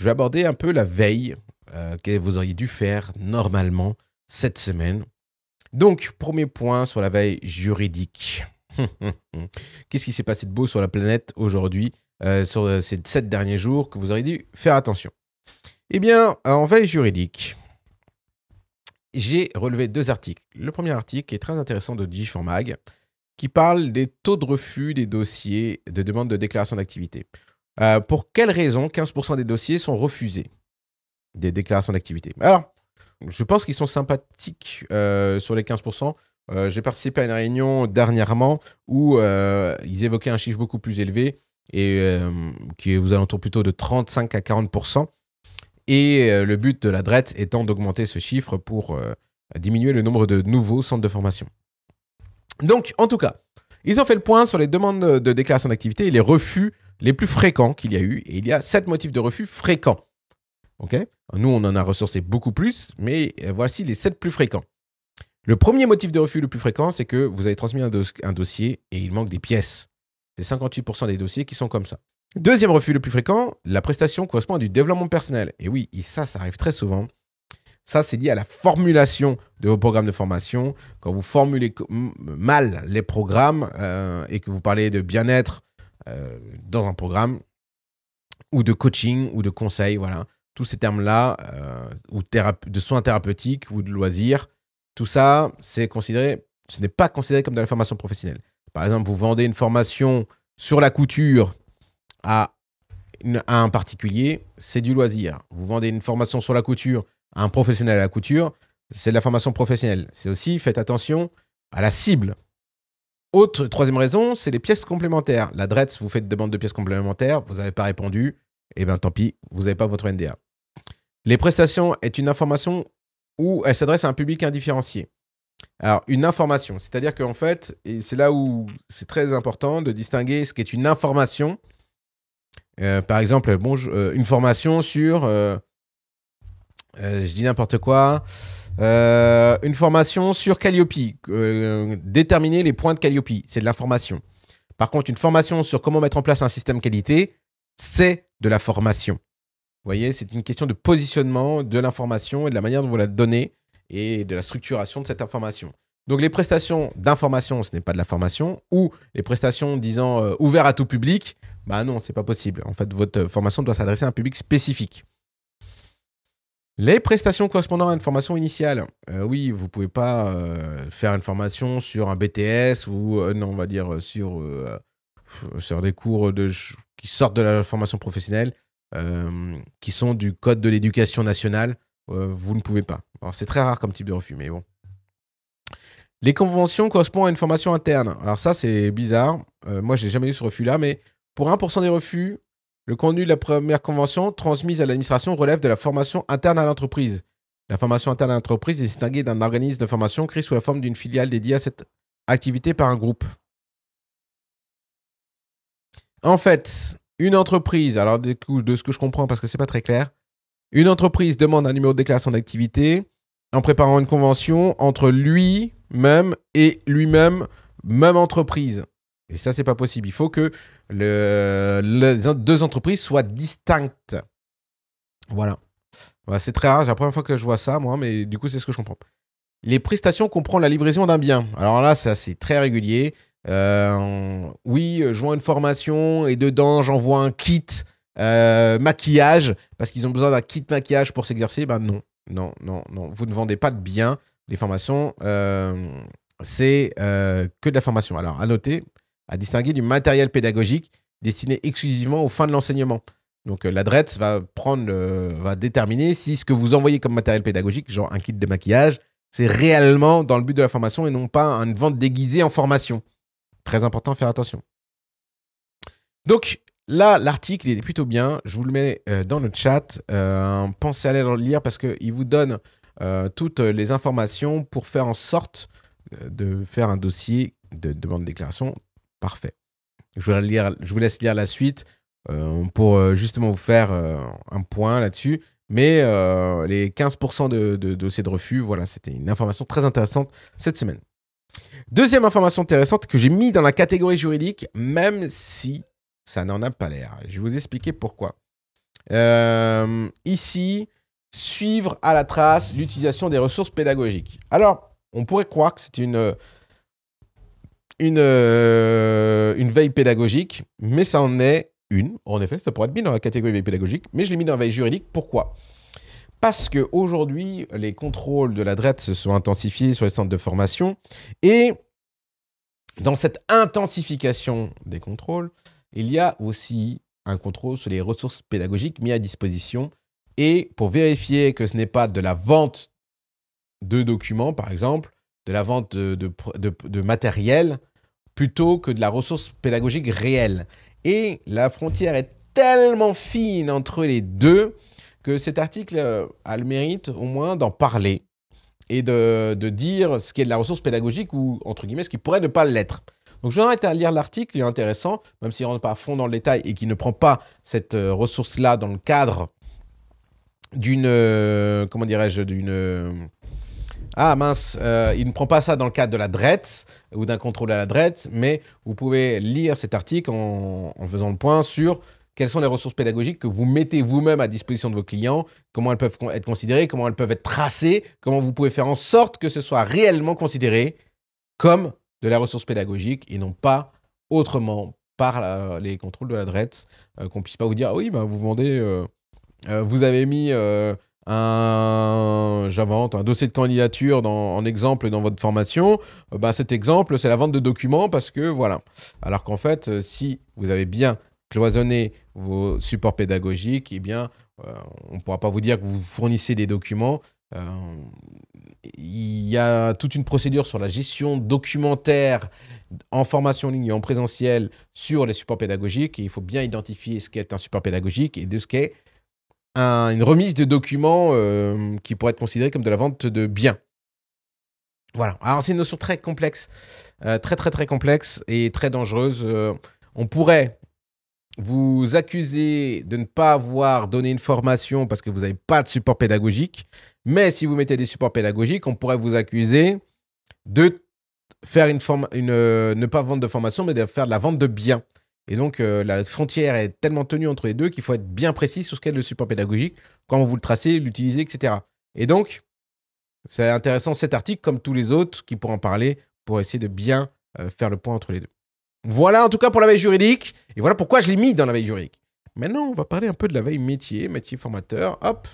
Je vais aborder un peu la veille euh, que vous auriez dû faire normalement cette semaine. Donc, premier point sur la veille juridique. Qu'est-ce qui s'est passé de beau sur la planète aujourd'hui, euh, sur euh, ces sept derniers jours, que vous auriez dû faire attention Eh bien, en veille juridique, j'ai relevé deux articles. Le premier article est très intéressant de J4Mag, qui parle des taux de refus des dossiers de demande de déclaration d'activité. Euh, pour quelles raisons 15% des dossiers sont refusés Des déclarations d'activité. Alors, je pense qu'ils sont sympathiques euh, sur les 15%. Euh, j'ai participé à une réunion dernièrement où ils évoquaient un chiffre beaucoup plus élevé et qui est aux alentours plutôt de 35 à 40%. Et le but de la DRET étant d'augmenter ce chiffre pour diminuer le nombre de nouveaux centres de formation. Donc, en tout cas, ils ont fait le point sur les demandes de déclaration d'activité et les refus les plus fréquents qu'il y a eu. Et il y a sept motifs de refus fréquents. OK Nous, on en a ressourcé beaucoup plus, mais euh, voici les sept plus fréquents. Le premier motif de refus le plus fréquent, c'est que vous avez transmis un, dossier et il manque des pièces. C'est 58% des dossiers qui sont comme ça. Deuxième refus le plus fréquent, la prestation correspond à du développement personnel. Et oui, ça, ça arrive très souvent. Ça, c'est lié à la formulation de vos programmes de formation. Quand vous formulez mal les programmes euh, et que vous parlez de bien-être, euh, dans un programme ou de coaching ou de conseil, voilà. Tous ces termes-là, euh, ou de soins thérapeutiques ou de loisirs, tout ça, c'est considéré, ce n'est pas considéré comme de la formation professionnelle. Par exemple, vous vendez une formation sur la couture à, à un particulier, c'est du loisir. Vous vendez une formation sur la couture à un professionnel à la couture, c'est de la formation professionnelle. C'est aussi, faites attention à la cible. Autre troisième raison, c'est les pièces complémentaires. L'adresse, vous faites demande de pièces complémentaires, vous n'avez pas répondu, et eh bien tant pis, vous n'avez pas votre NDA. Les prestations est une information où elle s'adresse à un public indifférencié. Alors, une information, c'est-à-dire qu'en fait, c'est là où c'est très important de distinguer ce qui est une information. Euh, par exemple, euh, une formation sur euh, euh, je dis n'importe quoi. Euh, une formation sur Calliope. Euh, déterminer les points de Calliope, c'est de l'information. Par contre, une formation sur comment mettre en place un système qualité, c'est de la formation. Vous voyez, c'est une question de positionnement de l'information et de la manière dont vous la donnez et de la structuration de cette information. Donc les prestations d'information, ce n'est pas de la formation, ou les prestations disant ouvert à tout public, bah non, ce n'est pas possible. En fait, votre formation doit s'adresser à un public spécifique. Les prestations correspondant à une formation initiale. Euh, oui, vous pouvez pas euh, faire une formation sur un BTS ou euh, non, on va dire sur sur des cours qui sortent de la formation professionnelle, qui sont du code de l'éducation nationale. vous ne pouvez pas. c'est très rare comme type de refus, mais bon. Les conventions correspondent à une formation interne. Alors ça c'est bizarre. moi je n'ai jamais eu ce refus là, mais pour 1% des refus, le contenu de la première convention transmise à l'administration relève de la formation interne à l'entreprise. La formation interne à l'entreprise est distinguée d'un organisme de formation créé sous la forme d'une filiale dédiée à cette activité par un groupe. En fait, une entreprise, alors de ce que je comprends parce que n'est pas très clair, une entreprise demande un numéro de déclaration d'activité en préparant une convention entre lui-même et lui-même, même entreprise. Et ça, c'est pas possible. Il faut que les deux entreprises soient distinctes. Voilà. c'est très rare, c'est la première fois que je vois ça, moi, mais du coup, c'est ce que je comprends. Les prestations comprennent la livraison d'un bien. Alors là, ça, c'est très régulier. Euh, oui, je vois une formation et dedans, j'envoie un kit euh, maquillage parce qu'ils ont besoin d'un kit maquillage pour s'exercer. Ben non, non, non, non. Vous ne vendez pas de biens. Les formations, euh, c'est que de la formation. Alors, à noter, à distinguer du matériel pédagogique destiné exclusivement aux fins de l'enseignement. Donc euh, l'adresse va prendre, euh, va déterminer si ce que vous envoyez comme matériel pédagogique, genre un kit de maquillage, c'est réellement dans le but de la formation et non pas une vente déguisée en formation. Très important, faire attention. Donc là, l'article est plutôt bien. Je vous le mets euh, dans le chat. pensez à aller le lire parce qu'il vous donne toutes les informations pour faire en sorte de faire un dossier de demande de déclaration Parfait. Je vous, lire, je vous laisse lire la suite euh, pour euh, justement vous faire euh, un point là-dessus. Mais les 15% de, de, dossiers de refus, voilà, c'était une information très intéressante cette semaine. Deuxième information intéressante que j'ai mis dans la catégorie juridique, même si ça n'en a pas l'air. Je vais vous expliquer pourquoi. ici, suivre à la trace l'utilisation des ressources pédagogiques. Alors, on pourrait croire que c'est une une, euh, une veille pédagogique, mais ça en est une. En effet, ça pourrait être mis dans la catégorie veille pédagogique, mais je l'ai mis dans la veille juridique. Pourquoi Parce que aujourd'hui, les contrôles de la DRET se sont intensifiés sur les centres de formation et dans cette intensification des contrôles, il y a aussi un contrôle sur les ressources pédagogiques mises à disposition et pour vérifier que ce n'est pas de la vente de documents, par exemple, de la vente de matériel, plutôt que de la ressource pédagogique réelle. Et la frontière est tellement fine entre les deux que cet article euh, a le mérite au moins d'en parler et de, dire ce qui est de la ressource pédagogique ou entre guillemets ce qui pourrait ne pas l'être. Donc je vous à lire l'article, il est intéressant, même s'il ne rentre pas à fond dans le détail et qu'il ne prend pas cette euh, ressource-là dans le cadre d'une, euh, comment dirais-je, d'une ah mince, euh, il ne prend pas ça dans le cadre de la drette ou d'un contrôle à la drette, mais vous pouvez lire cet article en, faisant le point sur quelles sont les ressources pédagogiques que vous mettez vous-même à disposition de vos clients, comment elles peuvent être considérées, comment elles peuvent être tracées, comment vous pouvez faire en sorte que ce soit réellement considéré comme de la ressource pédagogique et non pas autrement par les contrôles de la euh, qu'on puisse pas vous dire ah oui, ben, vous vendez, euh, euh, vous avez mis un, j'invente, un dossier de candidature dans, en exemple dans votre formation, euh, bah cet exemple, c'est la vente de documents parce que voilà. Alors qu'en fait, euh, si vous avez bien cloisonné vos supports pédagogiques, eh bien, euh, on ne pourra pas vous dire que vous fournissez des documents. Il y a toute une procédure sur la gestion documentaire en formation en ligne et en présentiel sur les supports pédagogiques. Et il faut bien identifier ce qu'est un support pédagogique et de ce qu'est une remise de documents euh, qui pourrait être considérée comme de la vente de biens. Voilà. Alors c'est une notion très complexe, euh, très très très complexe et très dangereuse. Euh, on pourrait vous accuser de ne pas avoir donné une formation parce que vous n'avez pas de support pédagogique. Mais si vous mettez des supports pédagogiques, on pourrait vous accuser de faire une, ne pas vendre de formation, mais de faire de la vente de biens. Et donc, euh, la frontière est tellement tenue entre les deux qu'il faut être bien précis sur ce qu'est le support pédagogique, quand vous le tracez, l'utilisez, etc. Et donc, c'est intéressant cet article, comme tous les autres, qui pourront en parler pour essayer de bien euh, faire le point entre les deux. Voilà en tout cas pour la veille juridique. Et voilà pourquoi je l'ai mis dans la veille juridique. Maintenant, on va parler un peu de la veille métier, métier formateur. Hop.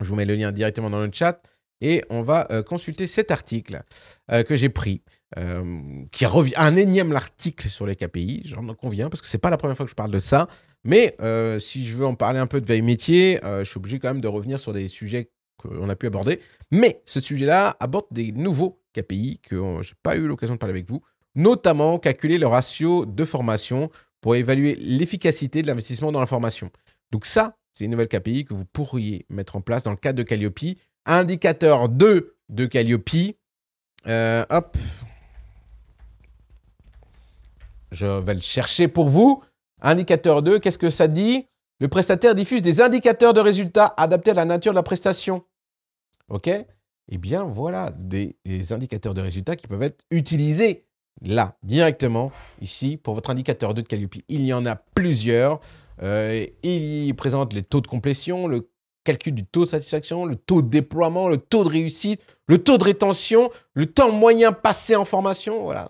Je vous mets le lien directement dans le chat. Et on va euh, consulter cet article que j'ai pris. Euh, qui revient un énième article sur les KPI, j'en conviens, parce que c'est pas la première fois que je parle de ça. Mais euh, si je veux en parler un peu de veille métier, euh, je suis obligé quand même de revenir sur des sujets qu'on a pu aborder. Mais ce sujet-là aborde des nouveaux KPI que je n'ai pas eu l'occasion de parler avec vous, notamment calculer le ratio de formation pour évaluer l'efficacité de l'investissement dans la formation. Donc ça, c'est une nouvelle KPI que vous pourriez mettre en place dans le cadre de Calliope. Indicateur 2 de Calliope. hop, je vais le chercher pour vous. Indicateur 2, qu'est-ce que ça dit Le prestataire diffuse des indicateurs de résultats adaptés à la nature de la prestation. OK Eh bien, voilà des, indicateurs de résultats qui peuvent être utilisés là, directement, ici, pour votre indicateur 2 de Calliope. Il y en a plusieurs. Euh, il présente les taux de complétion, le calcul du taux de satisfaction, le taux de déploiement, le taux de réussite, le taux de rétention, le temps moyen passé en formation. Voilà.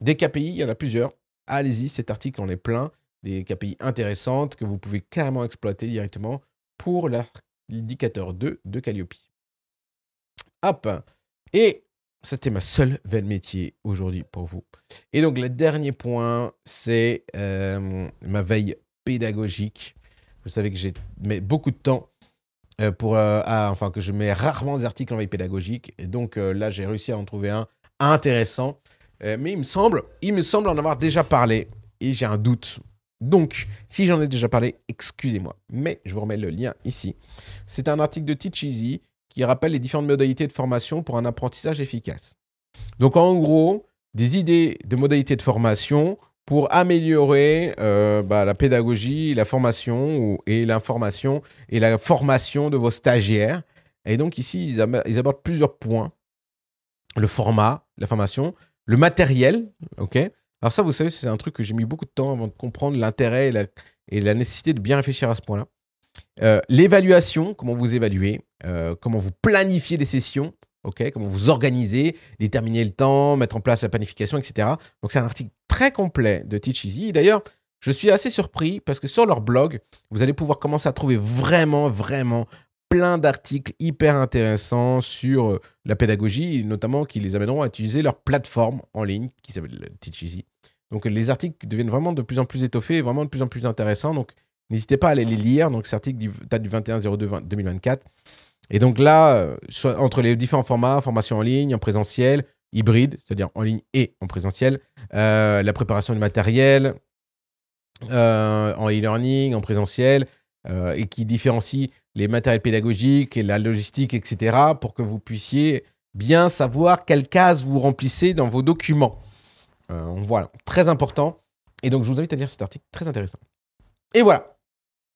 Des KPI, il y en a plusieurs allez-y, cet article en est plein, des KPI intéressantes que vous pouvez carrément exploiter directement pour l'indicateur 2 de Calliope. Hop Et c'était ma seule veille métier aujourd'hui pour vous. Et donc, le dernier point, c'est euh, ma veille pédagogique. Vous savez que j'ai mis beaucoup de temps euh, pour, euh, enfin, que je mets rarement des articles en veille pédagogique. Et donc, là, j'ai réussi à en trouver un intéressant. Euh, mais il me semble, il me semble en avoir déjà parlé et j'ai un doute. Donc, si j'en ai déjà parlé, excusez-moi. Mais je vous remets le lien ici. C'est un article de Teach qui rappelle les différentes modalités de formation pour un apprentissage efficace. Donc, en gros, des idées de modalités de formation pour améliorer euh, bah, la pédagogie, la formation et l'information et la formation de vos stagiaires. Et donc, ici, ils abordent plusieurs points. Le format, la formation, le matériel, ok Alors ça, vous savez, c'est un truc que j'ai mis beaucoup de temps avant de comprendre l'intérêt et, la, nécessité de bien réfléchir à ce point-là. Euh, l'évaluation, comment vous évaluez, euh, comment vous planifiez les sessions, ok Comment vous organisez, déterminer le temps, mettre en place la planification, etc. Donc c'est un article très complet de Teach Easy. D'ailleurs, je suis assez surpris parce que sur leur blog, vous allez pouvoir commencer à trouver vraiment, vraiment plein d'articles hyper intéressants sur euh, la pédagogie, notamment qui les amèneront à utiliser leur plateforme en ligne qui s'appelle Teacheasy. Donc les articles deviennent vraiment de plus en plus étoffés vraiment de plus en plus intéressants. Donc n'hésitez pas à aller les lire. Donc cet article date du 21-02-2024. Et donc là, euh, entre les différents formats, formation en ligne, en présentiel, hybride, c'est-à-dire en ligne et en présentiel, euh, la préparation du matériel, en e-learning, en présentiel, et qui différencie les matériels pédagogiques et la logistique, etc., pour que vous puissiez bien savoir quelle case vous remplissez dans vos documents. Euh, voilà, très important. Et donc, je vous invite à lire cet article, très intéressant. Et voilà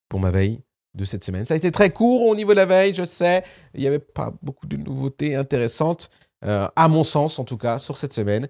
pour ma veille de cette semaine. Ça a été très court au niveau de la veille, je sais. Il n'y avait pas beaucoup de nouveautés intéressantes, euh, à mon sens en tout cas, sur cette semaine.